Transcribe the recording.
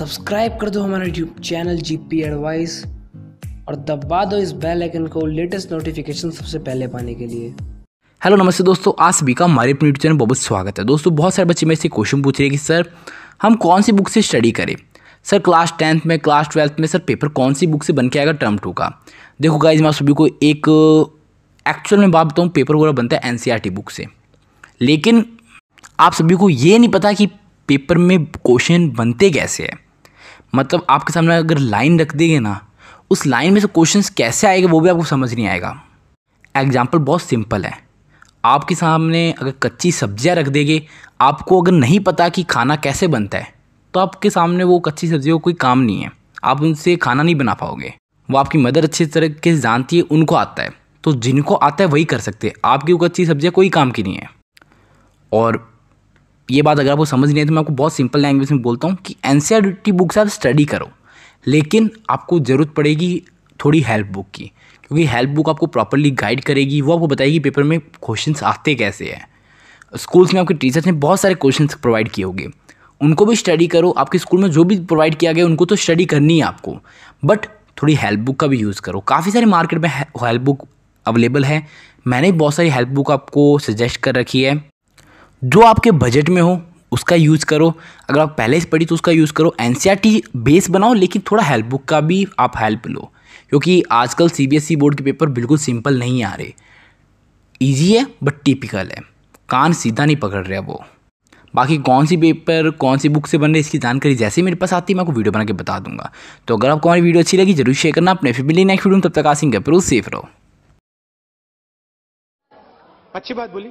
subscribe कर दो हमारा YouTube channel G P advice और दबा दो इस बेल आइकन को लेटेस्ट नोटिफिकेशन सबसे पहले पाने के लिए हेलो नमस्ते दोस्तों आज सभी का हमारे अपने यूट्यूब चैनल बहुत स्वागत है दोस्तों बहुत सारे बच्चे मेरे से क्वेश्चन पूछ रहे हैं कि सर हम कौन सी बुक से स्टडी करें सर क्लास टेंथ में क्लास ट्वेल्थ में सर पेपर कौन सी बुक से बन के आएगा टर्म टू का देखो गाइज मैं आप सभी को एक एक्चुअल में बात बताऊँ पेपर वगैरह बनता है एन बुक e से लेकिन आप सभी को ये नहीं पता कि पेपर में क्वेश्चन बनते कैसे हैं मतलब आपके सामने अगर लाइन रख देंगे ना उस लाइन में से क्वेश्चंस कैसे आएंगे वो भी आपको समझ नहीं आएगा एग्जाम्पल बहुत सिंपल है आपके सामने अगर कच्ची सब्जियां रख देंगे आपको अगर नहीं पता कि खाना कैसे बनता है तो आपके सामने वो कच्ची सब्जियों का कोई काम नहीं है आप उनसे खाना नहीं बना पाओगे वो आपकी मदर अच्छी तरह से जानती है उनको आता है तो जिनको आता है वही कर सकते हैं आपकी वो कच्ची सब्जियाँ कोई काम की नहीं है और ये बात अगर आपको समझ नहीं है तो मैं आपको बहुत सिंपल लैंग्वेज में बोलता हूँ कि एन बुक बुक्स आप स्टडी करो लेकिन आपको ज़रूरत पड़ेगी थोड़ी हेल्प बुक की क्योंकि हेल्प बुक आपको प्रॉपरली गाइड करेगी वो आपको बताएगी पेपर में क्वेश्चन आते कैसे हैं स्कूल्स में आपके टीचर्स ने बहुत सारे क्वेश्चन प्रोवाइड किए होंगे उनको भी स्टडी करो आपके स्कूल में जो भी प्रोवाइड किया गया उनको तो स्टडी करनी है आपको बट थोड़ी हेल्प बुक का भी यूज़ करो काफ़ी सारे मार्केट में हेल्प बुक अवेलेबल है मैंने बहुत सारी हेल्प बुक आपको सजेस्ट कर रखी है जो आपके बजट में हो उसका यूज़ करो अगर आप पहले से पढ़ी तो उसका यूज़ करो एन बेस e बनाओ लेकिन थोड़ा हेल्प बुक का भी आप हेल्प लो क्योंकि आजकल सी बोर्ड e के पेपर बिल्कुल सिंपल नहीं आ रहे ईजी है बट टिपिकल है कान सीधा नहीं पकड़ रहे वो बाकी कौन सी पेपर कौन सी बुक से बन रही इसकी जानकारी जैसे ही मेरे पास आती है मैं आपको वीडियो बना के बता दूंगा तो अगर आपको हमारी वीडियो अच्छी लगी जरूर शेयर करना अपने फिर मिली नेक्स्ट वीडियो में तब तक आसिंग सेफ रहो अच्छी बात बोली